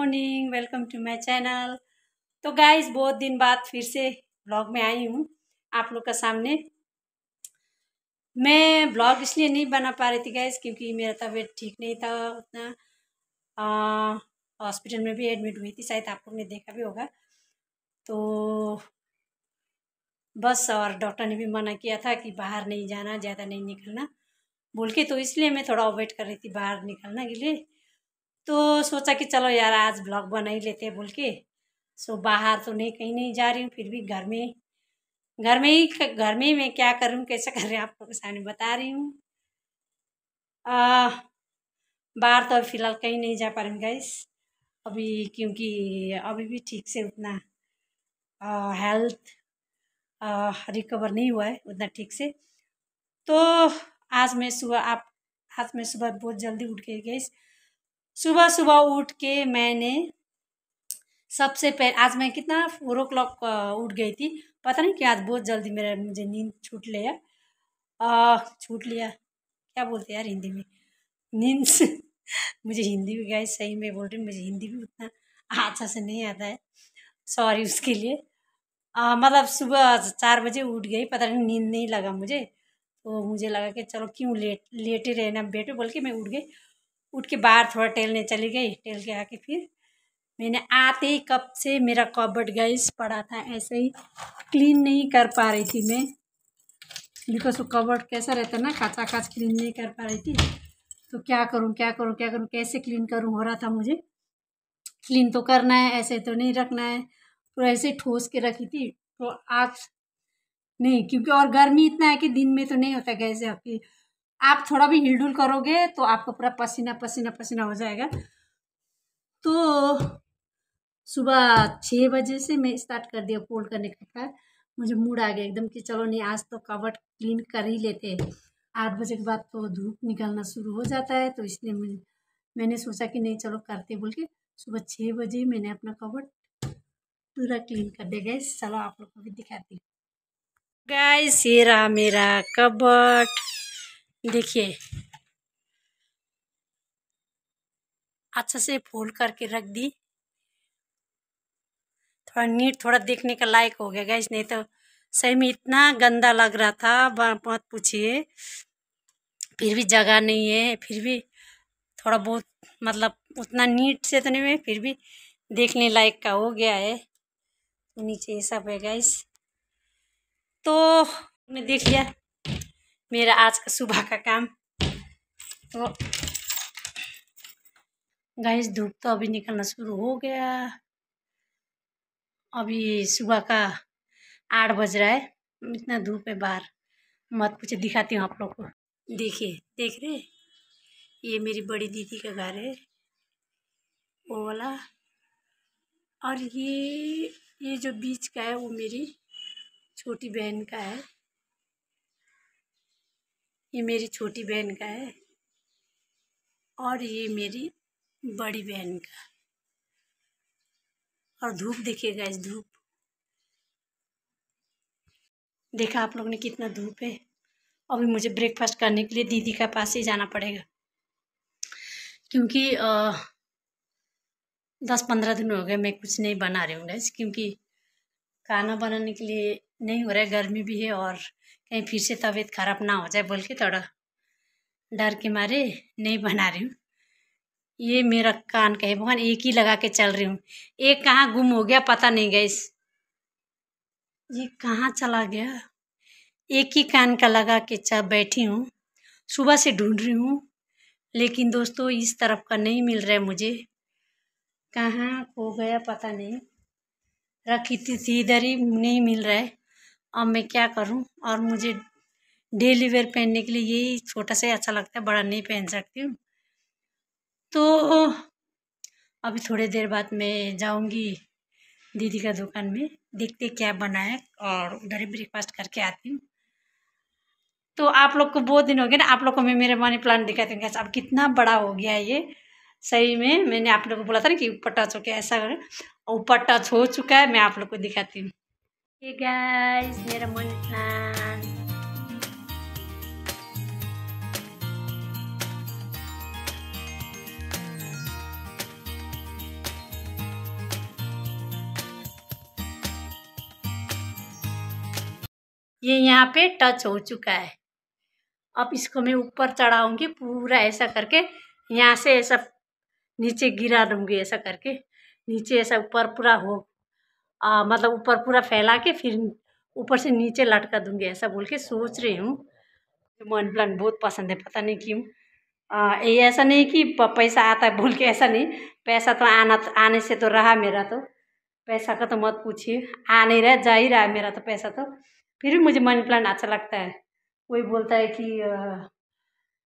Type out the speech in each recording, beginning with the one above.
Morning welcome to my channel तो guys बहुत दिन बाद फिर से ब्लॉग में आई हूँ आप लोग का सामने मैं ब्लॉग इसलिए नहीं बना पा रही थी गाइस क्योंकि मेरा तबीयत ठीक नहीं था उतना हॉस्पिटल में भी एडमिट हुई थी शायद आप लोग ने देखा भी होगा तो बस और डॉक्टर ने भी मना किया था कि बाहर नहीं जाना ज़्यादा नहीं निकलना बोल के तो इसलिए मैं थोड़ा वेट कर रही थी बाहर निकलने के लिए तो सोचा कि चलो यार आज ब्लॉग बना ही लेते हैं बोल के सो बाहर तो नहीं कहीं नहीं जा रही हूँ फिर भी घर में घर में ही घर में ही मैं क्या करूँ कैसे कर रही आप लोगों के सामने बता रही हूँ बाहर तो फिलहाल कहीं नहीं जा पा रही हूँ गैस अभी क्योंकि अभी भी ठीक से उतना आ, हेल्थ आ, रिकवर नहीं हुआ है उतना ठीक से तो आज मैं सुबह आप आज मैं सुबह बहुत जल्दी उठ के गई सुबह सुबह उठ के मैंने सबसे पहले आज मैं कितना फोर ओ क्लॉक उठ गई थी पता नहीं कि आज बहुत जल्दी मेरा मुझे नींद छूट लिया छूट लिया क्या बोलते यार हिंदी में नींद मुझे हिंदी भी गाय सही में बोल रही मुझे हिंदी भी उतना अच्छा से नहीं आता है सॉरी उसके लिए आ, मतलब सुबह चार बजे उठ गई पता नहीं नींद नहीं लगा मुझे तो मुझे लगा कि चलो क्यों लेट लेटे रहना बेटे बोल के मैं उठ गई उठ के बाहर थोड़ा टहलने चली गई टहल के आके फिर मैंने आते ही कब से मेरा कॉबर्ड गैस पड़ा था ऐसे ही क्लीन नहीं कर पा रही थी मैं बिकॉज वो कबर्ड कैसा रहता ना काचा काच क्लीन नहीं कर पा रही थी तो क्या करूँ क्या करूँ क्या करूँ कैसे क्लीन करूँ हो रहा था मुझे क्लीन तो करना है ऐसे तो नहीं रखना है पूरा ऐसे ठोस के रखी थी तो आज नहीं क्योंकि और गर्मी इतना है कि दिन में तो नहीं होता गैस आपकी आप थोड़ा भी हिलडुल करोगे तो आपका पूरा पसीना पसीना पसीना हो जाएगा तो सुबह छः बजे से मैं स्टार्ट कर दिया फोल्ड करने का था मुझे मूड आ गया एकदम कि चलो नहीं आज तो कवर क्लीन कर ही लेते हैं आठ बजे के बाद तो धूप निकलना शुरू हो जाता है तो इसलिए मैं मैंने सोचा कि नहीं चलो करते बोल के सुबह छः बजे मैंने अपना कवर पूरा क्लीन कर दिया गया चलो आप लोग को भी दिखाती हूँ गाइस मेरा कबट देखिए अच्छे से फोल्ड करके रख दी थोड़ा नीट थोड़ा देखने का लायक हो गया गैस नहीं तो सही में इतना गंदा लग रहा था मत पूछिए फिर भी जगह नहीं है फिर भी थोड़ा बहुत मतलब उतना नीट से तो नहीं है फिर भी देखने लायक का हो गया है नीचे ये सब है गैस तो मैं देख लिया मेरा आज का सुबह का काम तो गैस धूप तो अभी निकलना शुरू हो गया अभी सुबह का आठ बज रहा है इतना धूप है बाहर मत कुछ दिखाती हूँ आप लोग को देखिए देख रहे ये मेरी बड़ी दीदी का घर है वो वाला और ये ये जो बीच का है वो मेरी छोटी बहन का है ये मेरी छोटी बहन का है और ये मेरी बड़ी बहन का और धूप देखिएगा इस धूप देखा आप लोग ने कितना धूप है अभी मुझे ब्रेकफास्ट करने के लिए दीदी का पास ही जाना पड़ेगा क्योंकि दस पंद्रह दिन हो गए मैं कुछ नहीं बना रही हूँ गैस क्योंकि खाना बनाने के लिए नहीं हो रहा है गर्मी भी है और कहीं फिर से तबीयत खराब ना हो जाए बोल के थोड़ा डर के मारे नहीं बना रही हूँ ये मेरा कान कहे भगवान एक ही लगा के चल रही हूँ एक कहाँ गुम हो गया पता नहीं गई ये कहाँ चला गया एक ही कान का लगा के चल बैठी हूँ सुबह से ढूंढ रही हूँ लेकिन दोस्तों इस तरफ का नहीं मिल रहा है मुझे कहाँ खो गया पता नहीं रखी थी इधर ही नहीं मिल रहा है अब मैं क्या करूं और मुझे डेली वेयर पहनने के लिए यही छोटा सा अच्छा लगता है बड़ा नहीं पहन सकती हूँ तो अभी थोड़ी देर बाद मैं जाऊंगी दीदी का दुकान में देखते क्या बनाया और उधर ही ब्रेकफास्ट करके आती हूँ तो आप लोग को बहुत दिन हो गए ना आप लोग को मैं मेरे मनी प्लांट दिखाती हूँ अब कितना बड़ा हो गया है ये सही में मैंने आप लोग को बोला था ना कि ऊपर टच हो गया ऐसा ऊपर टच हो चुका है मैं आप लोग को दिखाती हूँ Hey guys, मेरा मनी प्लान ये यहाँ पे टच हो चुका है अब इसको मैं ऊपर चढ़ाऊंगी पूरा ऐसा करके यहाँ से ऐसा नीचे गिरा दूंगी ऐसा करके नीचे ऐसा ऊपर पूरा हो आ, मतलब ऊपर पूरा फैला के फिर ऊपर से नीचे लटका दूंगी ऐसा बोल के सोच रही हूँ मन प्लान बहुत पसंद है पता नहीं क्यों ये ऐसा नहीं कि पैसा आता है बोल के ऐसा नहीं पैसा तो आना आने से तो रहा मेरा तो पैसा का तो मत पूछिए आ नहीं रहा जा ही रहा मेरा तो पैसा तो फिर भी मुझे मनी प्लान अच्छा लगता है कोई बोलता है कि आ,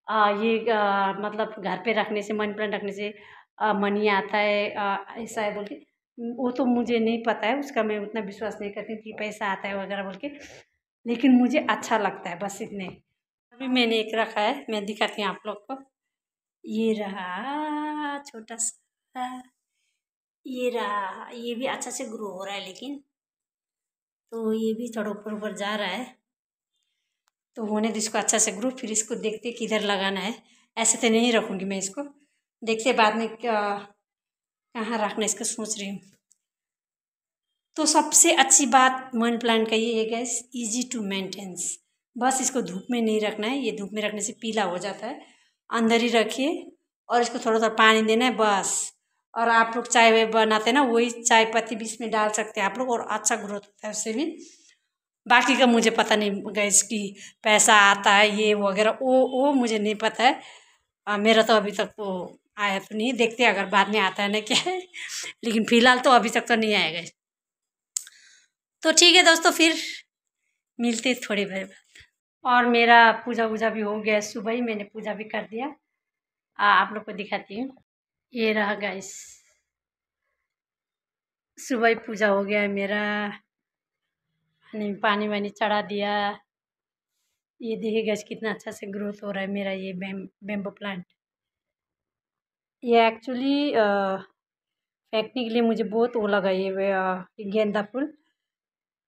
आ, ये आ, मतलब घर पे रखने से मनी प्लांट रखने से आ, मनी आता है आ, ऐसा है बोल के वो तो मुझे नहीं पता है उसका मैं उतना विश्वास नहीं करती कि पैसा आता है वगैरह बोल के लेकिन मुझे अच्छा लगता है बस इतने अभी मैंने एक रखा है मैं दिखाती हूँ आप लोग को ये रहा छोटा सा ये रहा ये भी अच्छा से ग्रो हो रहा है लेकिन तो ये भी थोड़ा ऊपर ऊपर जा रहा है तो होने दो इसको अच्छा से ग्रो फिर इसको देखते किधर लगाना है ऐसे तो नहीं रखूँगी मैं इसको देखते बाद में क्या कहाँ रखना इसका सोच रही हूँ तो सबसे अच्छी बात मनी प्लांट का ये है गैस इजी टू मेंटेन्स बस इसको धूप में नहीं रखना है ये धूप में रखने से पीला हो जाता है अंदर ही रखिए और इसको थोड़ा थोड़ा पानी देना है बस और आप लोग चाय वाय बनाते हैं ना वही चाय पत्ती भी इसमें डाल सकते हैं आप लोग और अच्छा ग्रोथ होता है उससे भी बाकी का मुझे पता नहीं गैस की पैसा आता है ये वगैरह वो वो मुझे नहीं पता है आ, मेरा तो अभी तक वो आया तो नहीं देखते अगर बाद में आता है ना क्या है लेकिन फिलहाल तो अभी तक तो नहीं आएगा तो ठीक है दोस्तों फिर मिलते थोड़ी देर बाद और मेरा पूजा वूजा भी हो गया सुबह ही मैंने पूजा भी कर दिया आ, आप लोग को दिखाती हूँ ये रहा गाइस सुबह ही पूजा हो गया मेरा पानी वानी चढ़ा दिया ये देखिए गैस कितना अच्छा से ग्रोथ हो रहा है मेरा ये बेम बेम्बो प्लांट ये एक्चुअली फेंकने के लिए मुझे बहुत वो लगा ये गेंदा फूल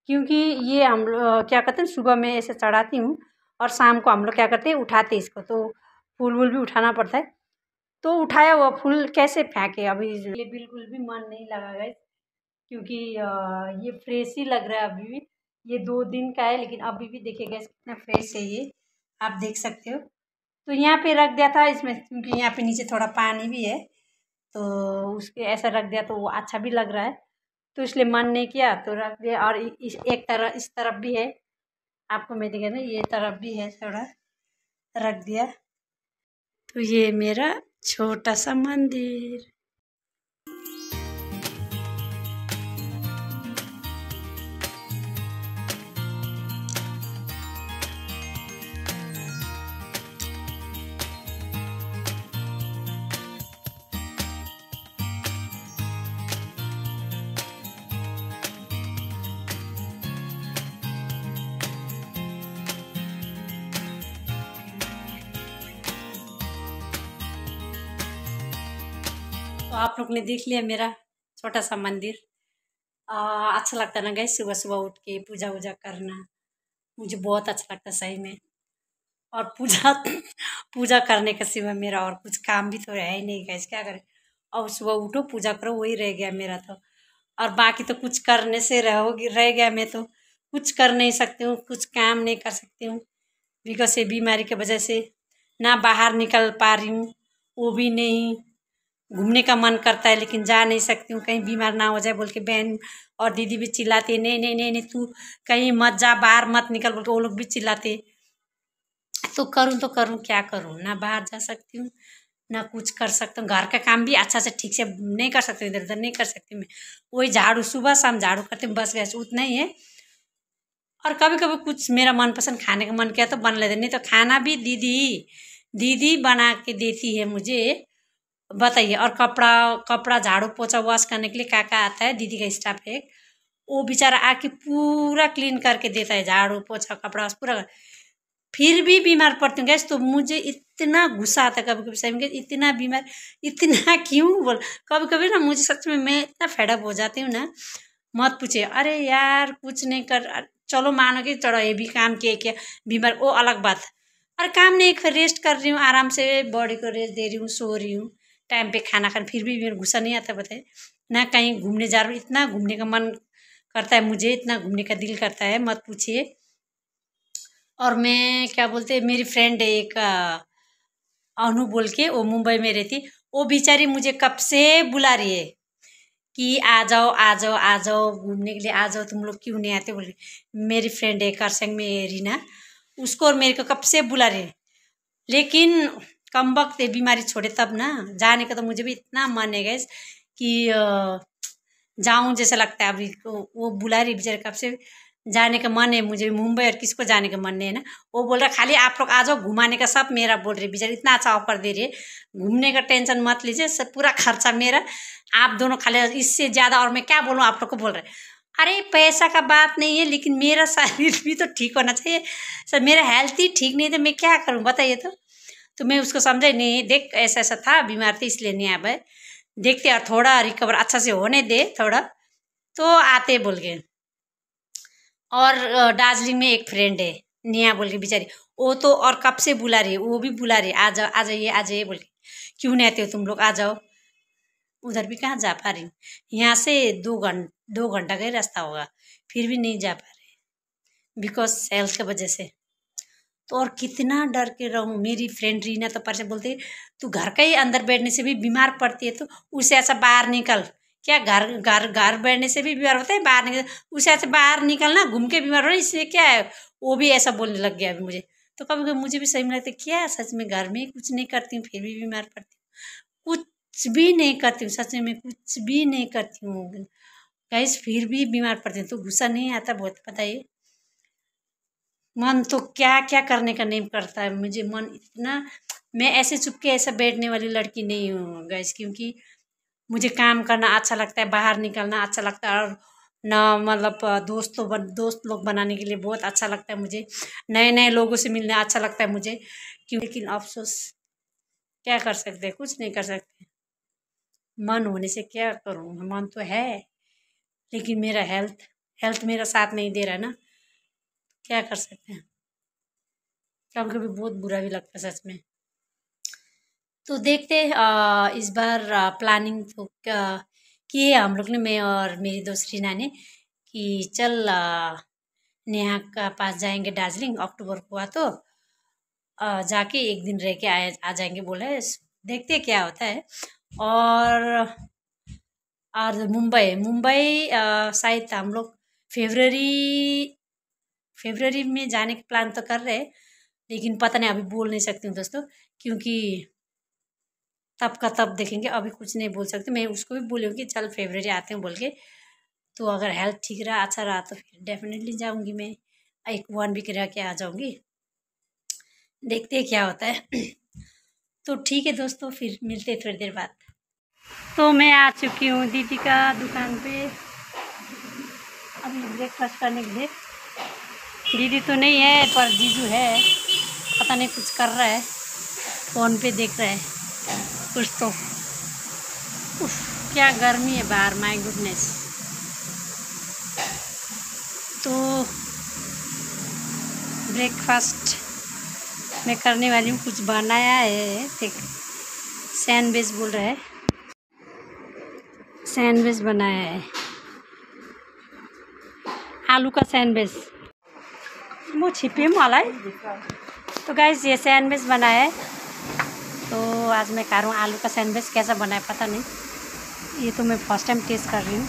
क्योंकि ये हम लोग क्या कहते हैं सुबह मैं ऐसे चढ़ाती हूँ और शाम को हम लोग क्या करते हैं उठाते हैं इसको तो फूल वूल भी उठाना पड़ता है तो उठाया हुआ फूल कैसे फेंके अभी बिल्कुल भी मन नहीं लगा गए क्योंकि ये फ्रेश ही लग रहा है अभी भी ये दो दिन का है लेकिन अभी भी देखेगा गैस कितना फ्रेश है ये आप देख सकते हो तो यहाँ पे रख दिया था इसमें क्योंकि यहाँ पे नीचे थोड़ा पानी भी है तो उसके ऐसा रख दिया तो वो अच्छा भी लग रहा है तो इसलिए मन नहीं किया तो रख दिया और इस एक तरफ इस तरफ भी है आपको मैं दिखा ना ये तरफ भी है थोड़ा रख दिया तो ये मेरा छोटा सा मंदिर आप लोग ने देख लिया मेरा छोटा सा मंदिर आ, अच्छा लगता ना गई सुबह सुबह उठ के पूजा वूजा करना मुझे बहुत अच्छा लगता सही में और पूजा पूजा करने के सिवा मेरा और कुछ काम भी तो है ही नहीं गए क्या करें और सुबह उठो पूजा करो वही रह गया मेरा तो और बाकी तो कुछ करने से रहोगी रह गया मैं तो कुछ कर नहीं सकती हूँ कुछ काम नहीं कर सकती हूँ बिकॉज ये बीमारी के वजह से ना बाहर निकल पा रही हूँ वो भी नहीं घूमने का मन करता है लेकिन जा नहीं सकती हूँ कहीं बीमार ना हो जाए बोल के बहन और दीदी भी चिल्लाते नहीं नहीं नहीं नहीं तू कहीं मत जा बाहर मत निकल बोल के वो लोग भी चिल्लाते तो करूँ तो करूँ क्या करूँ ना बाहर जा सकती हूँ ना कुछ कर सकता हूँ घर का काम भी अच्छा से ठीक से नहीं कर सकती इधर उधर नहीं कर सकती मैं वही झाड़ू सुबह शाम झाड़ू करती हूँ बस गैस उतना ही है और कभी कभी कुछ मेरा मनपसंद खाने का मन किया तो बन लेते नहीं तो खाना भी दीदी दीदी बना के देती है मुझे बताइए और कपड़ा कपड़ा झाड़ू पोछा वॉश करने के लिए काका आता है दीदी का स्टाफ एक वो बेचारा आके पूरा क्लीन करके देता है झाड़ू पोछा कपड़ा वॉश पूरा फिर भी बीमार पड़ती हूँ गैस तो मुझे इतना गुस्सा आता है कभी कभी सही में इतना बीमार इतना क्यों बोल कभी कभी ना मुझे सच में मैं इतना फेडअप हो जाती हूँ ना मत पूछे अरे यार कुछ नहीं कर चलो मानो कि चलो ये भी काम किया क्या बीमार वो अलग बात अरे काम नहीं एक फिर रेस्ट कर रही हूँ आराम से बॉडी को रेस्ट दे रही हूँ सो रही हूँ टाइम पे खाना खाने फिर भी मेरा गुस्सा नहीं आता बताए ना कहीं घूमने जा रहा हूँ इतना घूमने का मन करता है मुझे इतना घूमने का दिल करता है मत पूछिए और मैं क्या बोलते मेरी फ्रेंड एक अनु बोल के वो मुंबई में रहती वो बेचारी मुझे कब से बुला रही है कि आ जाओ आ जाओ आ जाओ घूमने के लिए आ जाओ तुम लोग क्यों नहीं आते बोल मेरी फ्रेंड है करसंग में रीना उसको और मेरे को कब से बुला है लेकिन कम वक्त बीमारी छोड़े तब ना जाने का तो मुझे भी इतना मन है गैस कि जाऊँ जैसा लगता है अभी वो बुला रही बेचारे कब से जाने का मन है मुझे मुंबई और किसको जाने का मन नहीं है ना वो बोल रहा खाली आप लोग आ जाओ घुमाने का सब मेरा बोल रहे बेचारे इतना अच्छा ऑफर दे रहे घूमने का टेंशन मत लीजिए सब पूरा खर्चा मेरा आप दोनों खाली इससे ज़्यादा और मैं क्या बोलूँ आप लोग को बोल रहे अरे पैसा का बात नहीं है लेकिन मेरा शरीर भी तो ठीक होना चाहिए सर मेरा हेल्थ ही ठीक नहीं तो मैं क्या करूँ बताइए तो तो मैं उसको समझा नहीं देख ऐसा ऐसा था बीमार थी इसलिए नहीं आ पाए देखते यार थोड़ा रिकवर अच्छा से होने दे थोड़ा तो आते बोल के और दार्जिलिंग में एक फ्रेंड है नेहा बोल के बेचारी वो तो और कब से बुला रही वो भी बुला रही आ जाओ आ जाइए आ जाइए बोल के क्यों नहीं आते हो तुम लोग आ जाओ उधर भी कहाँ जा पा रही यहाँ से दो घंटा दो घंटा का ही रास्ता होगा फिर भी नहीं जा पा रहे बिकॉज हेल्थ की वजह से तो और कितना डर के रहूँ मेरी फ्रेंड रीना तो परसे बोलती तू घर के ही अंदर बैठने से भी बीमार पड़ती है तो उसे ऐसा बाहर निकल क्या घर घर घर बैठने से भी बीमार होता है बाहर निकल उसे ऐसे बाहर निकलना घूम के बीमार हो इसलिए क्या है वो भी ऐसा बोलने लग गया अभी मुझे तो कभी कभी मुझे भी सही में लगता है क्या सच में घर में कुछ नहीं करती हूँ फिर भी बीमार पड़ती हूँ कुछ भी नहीं करती हूँ सच में कुछ भी नहीं करती हूँ कहीं फिर भी बीमार पड़ती हूँ तो गुस्सा नहीं आता बहुत पता है मन तो क्या क्या करने का नहीं करता है मुझे मन इतना मैं ऐसे चुपके ऐसा बैठने वाली लड़की नहीं हूँ गैस क्योंकि मुझे काम करना अच्छा लगता है बाहर निकलना अच्छा लगता है और न मतलब दोस्तों तो बन दोस्त लोग बनाने के लिए बहुत अच्छा लगता है मुझे नए नए लोगों से मिलना अच्छा लगता है मुझे क्यों लेकिन अफसोस क्या कर सकते कुछ नहीं कर सकते मन होने से क्या करूँ मन तो है लेकिन मेरा हेल्थ हेल्थ मेरा साथ नहीं दे रहा है ना क्या कर सकते हैं कभी कभी बहुत बुरा भी लगता है सच में तो देखते आ, इस बार आ, प्लानिंग तो की है हम लोग ने मैं और मेरी दूसरी नानी कि चल आ, नेहा का पास जाएंगे दार्जिलिंग अक्टूबर को हुआ तो आ, जाके एक दिन रह के आ, आ जाएंगे बोले देखते क्या होता है और और मुंबई मुंबई शायद हम लोग फेबररी फेबररी में जाने के प्लान तो कर रहे लेकिन पता नहीं अभी बोल नहीं सकती हूँ दोस्तों क्योंकि तब का तब देखेंगे अभी कुछ नहीं बोल सकते मैं उसको भी बोली कि चल फेबररी आते हैं बोल के तो अगर हेल्थ ठीक रहा अच्छा रहा तो फिर डेफिनेटली जाऊँगी मैं एक वन वीक रह के आ जाऊँगी देखते हैं क्या होता है तो ठीक है दोस्तों फिर मिलते हैं थोड़ी देर बाद तो मैं आ चुकी हूँ दीदी का दुकान पे अभी ब्रेकफास्ट करने के लिए दीदी तो नहीं है पर जीजू है पता नहीं कुछ कर रहा है फ़ोन पे देख रहा है कुछ तो उफ, क्या गर्मी है बाहर माय गुडनेस तो ब्रेकफास्ट मैं करने वाली हूँ कुछ बनाया है देख सैंडविच बोल रहा है सैंडविच बनाया है आलू का सैंडविच मु छिपी मलाई तो गाइज ये सैंडविच बनाया तो आज मैं कह रहा हूँ आलू का सैंडविच कैसा बनाया पता नहीं ये तो मैं फर्स्ट टाइम टेस्ट कर रही हूँ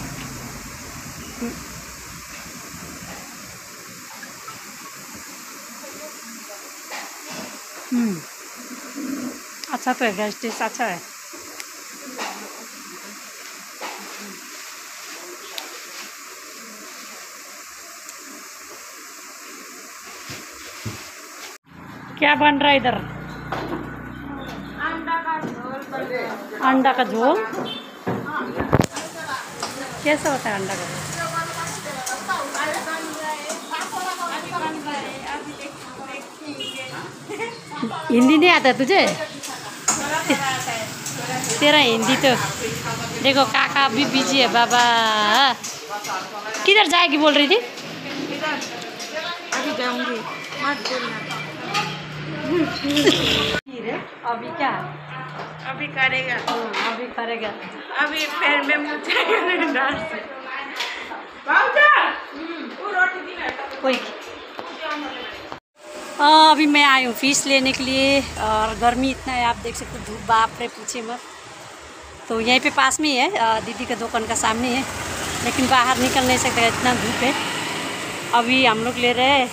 हम्म। अच्छा तो है गैस टेस्ट अच्छा है Japan Rider. Anda kan Anda kan kan. ada tuh je. Tera indi tuh. Dego kakak bi biji ya baba. Kita jahe ki bol Kita. Aku अभी क्या हाँ, अभी करेगा अभी करेगा अभी पैर में अभी मैं आई हूँ फिश लेने के लिए और गर्मी इतना है आप देख सकते हो धूप बाप रे पूछे मत तो यहीं पे पास में ही है दीदी के दुकान का सामने है लेकिन बाहर निकल नहीं सकते इतना धूप है अभी हम लोग ले रहे हैं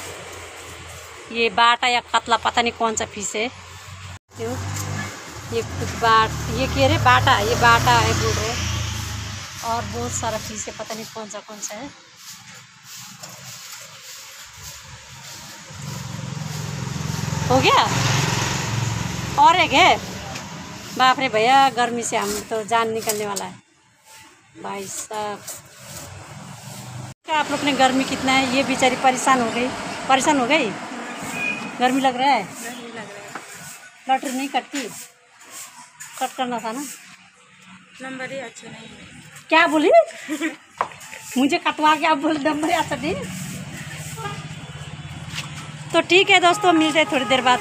ये बाटा या कतला पता नहीं कौन सा फिश है क्यों ये कुछ बाट ये कह रहे बाटा ये बाटा है बोल रहे और बहुत सारा फिश है पता नहीं कौन सा कौन सा है हो गया और एक है बाप रे भैया गर्मी से हम तो जान निकलने वाला है भाई साहब आप लोग ने गर्मी कितना है ये बेचारी परेशान हो गई परेशान हो गई गर्मी लग रहा है गर्मी लग रहा है लॉटरी नहीं कटती कट करना था ना नंबर ही अच्छा नहीं क्या बोली मुझे कटवा के आप बोले नंबर अच्छा नहीं तो ठीक है दोस्तों मिलते हैं थोड़ी देर बाद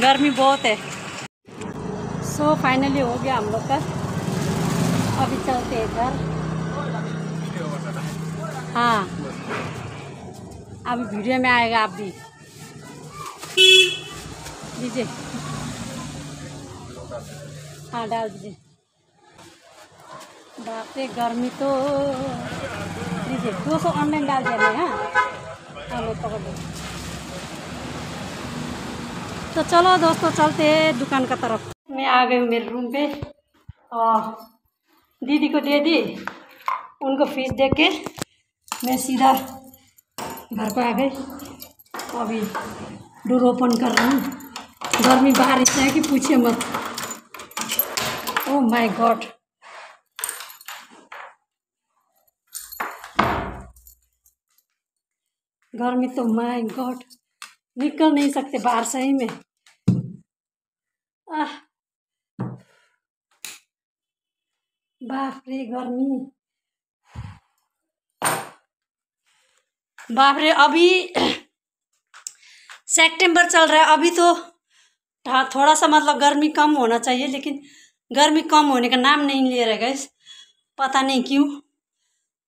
गर्मी बहुत है सो so, फाइनली हो गया हम लोग का अभी चलते हैं घर हाँ अभी वीडियो में आएगा आप भी दीजिए हाँ डाल दीजिए बाप रे गर्मी तो दीजिए दो सौ ऑनलाइन डाल दिया हाँ। हाँ, मैं हाँ पकड़ लो तो चलो दोस्तों चलते हैं दुकान का तरफ मैं आ गई हूँ मेरे रूम पे और दीदी को दे दी उनको फीस दे के मैं सीधा घर पर आ गई अभी ओपन कर रहा हूँ गर्मी बारिश है कि पूछिए मत ओ माय गॉड गर्मी तो माय गॉड निकल नहीं सकते बाहर सही में आह बाप रे गर्मी बाप रे अभी सेप्टेम्बर चल रहा है अभी तो हाँ, थोड़ा सा मतलब गर्मी कम होना चाहिए लेकिन गर्मी कम होने का नाम नहीं ले रहा गैस पता नहीं क्यों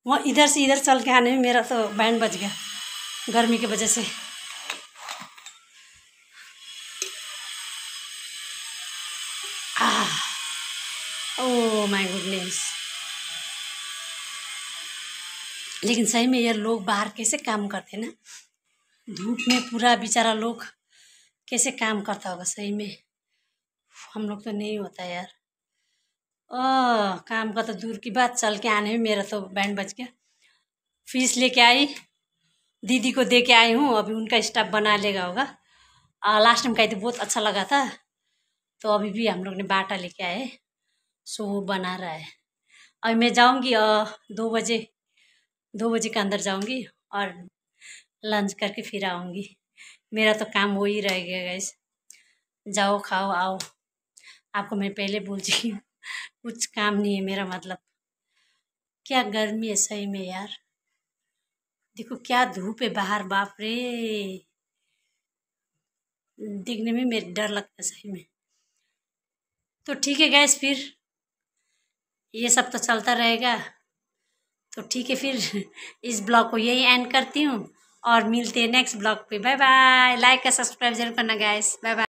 वो इधर से इधर चल के आने में मेरा तो बैंड बज गया गर्मी की वजह से ओ माय गुडनेस लेकिन सही में यार लोग बाहर कैसे काम करते हैं ना धूप में पूरा बेचारा लोग कैसे काम करता होगा सही में हम लोग तो नहीं होता यार ओ काम का तो दूर की बात चल के आने में मेरा तो बैंड बज गया फीस लेके आई दीदी को दे के आई हूँ अभी उनका स्टाफ बना लेगा होगा आ, लास्ट टाइम खाई थी बहुत अच्छा लगा था तो अभी भी हम लोग ने बाटा लेके आए सो वो बना रहा है अभी मैं जाऊँगी दो बजे दो बजे के अंदर जाऊँगी और लंच करके फिर आऊँगी मेरा तो काम ही रह गया गैस जाओ खाओ आओ आपको मैं पहले बोल चुकी हूँ कुछ काम नहीं है मेरा मतलब क्या गर्मी है सही में यार देखो क्या धूप है बाहर बाप रे दिखने में मेरे डर लगता है सही में तो ठीक है गैस फिर ये सब तो चलता रहेगा तो ठीक है फिर इस ब्लॉग को यही एंड करती हूँ और मिलते हैं नेक्स्ट ब्लॉग पे बाय बाय लाइक और सब्सक्राइब जरूर करना गाइस बाय बाय